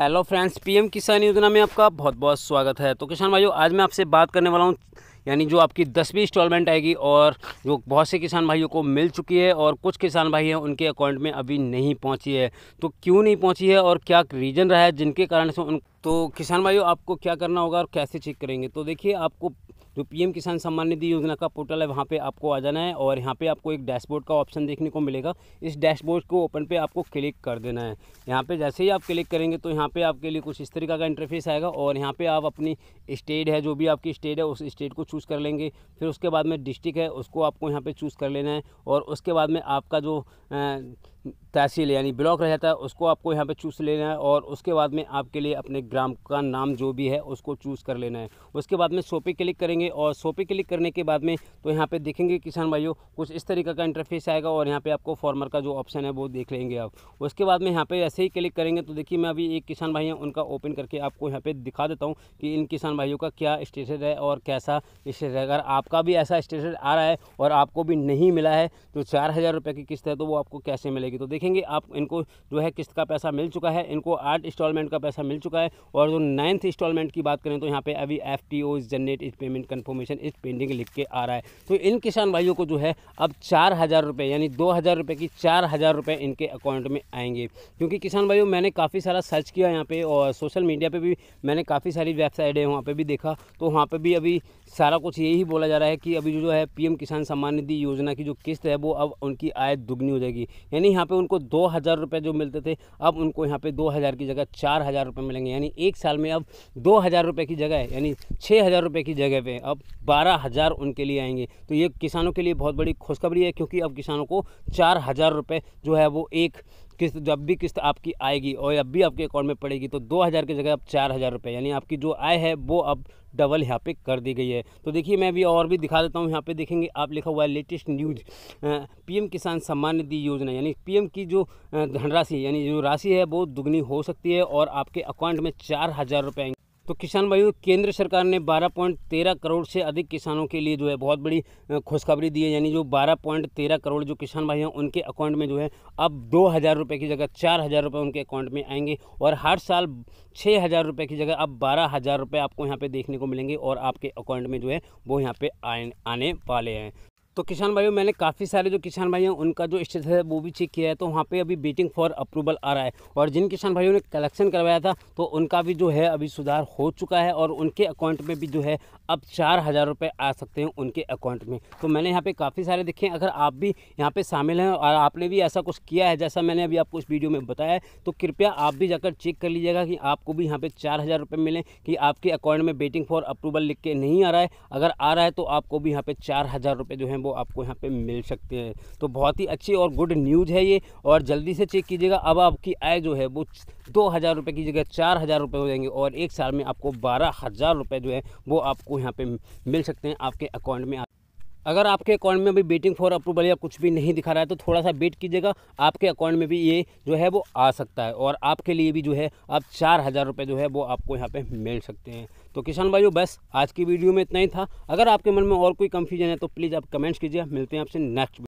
hello friends PM किसान योजना में आपका बहुत बहुत स्वागत है तो किसान भाइयों आज मैं आपसे बात करने वाला हूँ यानी जो आपकी दसवीं इंस्टॉलमेंट आएगी और जो बहुत से किसान भाइयों को मिल चुकी है और कुछ किसान भाई हैं उनके अकाउंट में अभी नहीं पहुंची है तो क्यों नहीं पहुंची है और क्या रीज़न रहा है जिनके कारण से उन तो किसान भाइयों आपको क्या करना होगा और कैसे चेक करेंगे तो देखिए आपको जो पीएम किसान सम्मान निधि योजना का पोर्टल है वहाँ पे आपको आ जाना है और यहाँ पे आपको एक डैशबोर्ड का ऑप्शन देखने को मिलेगा इस डैशबोर्ड को ओपन पे आपको क्लिक कर देना है यहाँ पे जैसे ही आप क्लिक करेंगे तो यहाँ पे आपके लिए कुछ इस तरीका का इंटरफेस आएगा और यहाँ पर आप अपनी स्टेट है जो भी आपकी स्टेट है उस स्टेट को चूज़ कर लेंगे फिर उसके बाद में डिस्ट्रिक्ट है उसको आपको यहाँ पर चूज़ कर लेना है और उसके बाद में आपका जो तहसील यानी ब्लॉक रह जाता है उसको आपको यहाँ पे चूज़ लेना है और उसके बाद में आपके लिए अपने ग्राम का नाम जो भी है उसको चूज़ कर लेना है उसके बाद में सोपे क्लिक करेंगे और सो पे क्लिक करने के बाद में तो यहाँ पे देखेंगे किसान भाइयों कुछ इस तरीके का इंटरफेस आएगा और यहाँ पे आपको फॉर्मर का जो ऑप्शन है वो देख लेंगे आप उसके बाद में यहाँ पे ऐसे ही क्लिक करेंगे तो देखिए मैं अभी एक किसान भाई हैं उनका ओपन करके आपको यहाँ पे दिखा देता हूँ कि इन किसान भाइयों का क्या स्टेटस है और कैसा स्टेटस है अगर आपका भी ऐसा स्टेटस आ रहा है और आपको भी नहीं मिला है जो तो चार हज़ार रुपये की किस्त है तो वो आपको कैसे मिलेगी तो देखेंगे आप इनको जो है किस्त का पैसा मिल चुका है इनको आठ इंस्टॉलमेंट का पैसा मिल चुका है और जो नाइन्थ इंस्टॉलमेंट की बात करें तो यहाँ पे अभी F T O generate payment confirmation is pending लिख के आ रहा है तो इन किसान भाइयों को जो है अब चार हज़ार रुपये यानी दो हज़ार रुपये की चार हज़ार रुपये इनके अकाउंट में आएंगे क्योंकि किसान भाइयों मैंने काफ़ी सारा सर्च किया यहाँ पे और सोशल मीडिया पे भी मैंने काफ़ी सारी वेबसाइट है वहाँ पे भी देखा तो वहाँ पे भी अभी सारा कुछ यही बोला जा रहा है कि अभी जो है पीएम किसान सम्मान निधि योजना की जो किस्त है वो अब उनकी आय दुगनी हो जाएगी यानी यहाँ पर उनको दो हज़ार जो मिलते थे अब उनको यहाँ पर दो हज़ार की जगह चार हज़ार मिलेंगे यानी एक साल में अब दो हज़ार रुपये की जगह यानी छः हज़ार रुपये की जगह पर अब बारह हज़ार उनके लिए आएंगे तो ये किसानों के लिए बहुत बड़ी खुशखबरी है क्योंकि अब किसानों को चार हज़ार रुपये जो है वो एक किस्त जब भी किस्त आपकी आएगी और अब भी आपके अकाउंट में पड़ेगी तो दो हज़ार की जगह अब चार हज़ार रुपये यानी आपकी जो आय है वो अब डबल यहाँ पे कर दी गई है तो देखिए मैं भी और भी दिखा देता हूँ यहाँ पे देखेंगे आप लिखा हुआ है लेटेस्ट न्यूज पीएम किसान सम्मान निधि योजना यानी पीएम की जो धनराशि यानी जो राशि है वो दुगनी हो सकती है और आपके अकाउंट में चार हज़ार रुपये तो किसान भाइयों केंद्र सरकार ने 12.13 करोड़ से अधिक किसानों के लिए जो है बहुत बड़ी खुशखबरी दी है यानी जो 12.13 करोड़ जो किसान भाई हैं उनके अकाउंट में जो है अब दो हज़ार रुपये की जगह चार हज़ार रुपये उनके अकाउंट में आएंगे और हर साल छः हज़ार रुपये की जगह अब बारह हज़ार रुपये आपको यहाँ पर देखने को मिलेंगे और आपके अकाउंट में जो है वो यहाँ पर आने वाले हैं तो किसान भाइयों मैंने काफ़ी सारे जो किसान भाई हैं उनका जो स्टेटस है वो भी चेक किया है तो वहाँ पे अभी वेटिंग फॉर अप्रूवल आ रहा है और जिन किसान भाइयों ने कलेक्शन करवाया था तो उनका भी जो है अभी सुधार हो चुका है और उनके अकाउंट में भी जो है अब चार हज़ार रुपये आ सकते हैं उनके अकाउंट में तो मैंने यहाँ पे काफ़ी सारे देखे हैं अगर आप भी यहाँ पे शामिल हैं और आपने भी ऐसा कुछ किया है जैसा मैंने अभी आपको इस वीडियो में बताया है तो कृपया आप भी जाकर चेक कर लीजिएगा कि आपको भी यहाँ पर चार हज़ार रुपये मिलें कि आपके अकाउंट में वेटिंग फॉर अप्रूवल लिख के नहीं आ रहा है अगर आ रहा है तो आपको भी यहाँ पर चार हज़ार रुपये जो है वो आपको यहाँ पर मिल सकते हैं तो बहुत ही अच्छी और गुड न्यूज़ है ये और जल्दी से चेक कीजिएगा अब आपकी आय जो है वो दो हज़ार रुपये की जगह चार हज़ार रुपये हो जाएंगे और एक साल में आपको बारह हज़ार रुपये जो है वो आपको यहाँ पे मिल सकते हैं आपके अकाउंट में अगर आपके अकाउंट में अभी बेटिंग फॉर अप्रूवल या कुछ भी नहीं दिखा रहा है तो थोड़ा सा वेट कीजिएगा आपके अकाउंट में भी ये जो है वो आ सकता है और आपके लिए भी जो है आप चार हज़ार रुपये जो है वो आपको यहाँ पे मिल सकते हैं तो किसान भाइयों बस आज की वीडियो में इतना ही था अगर आपके मन में और कोई कन्फ्यूजन है तो प्लीज़ आप कमेंट्स कीजिए मिलते हैं आपसे नेक्स्ट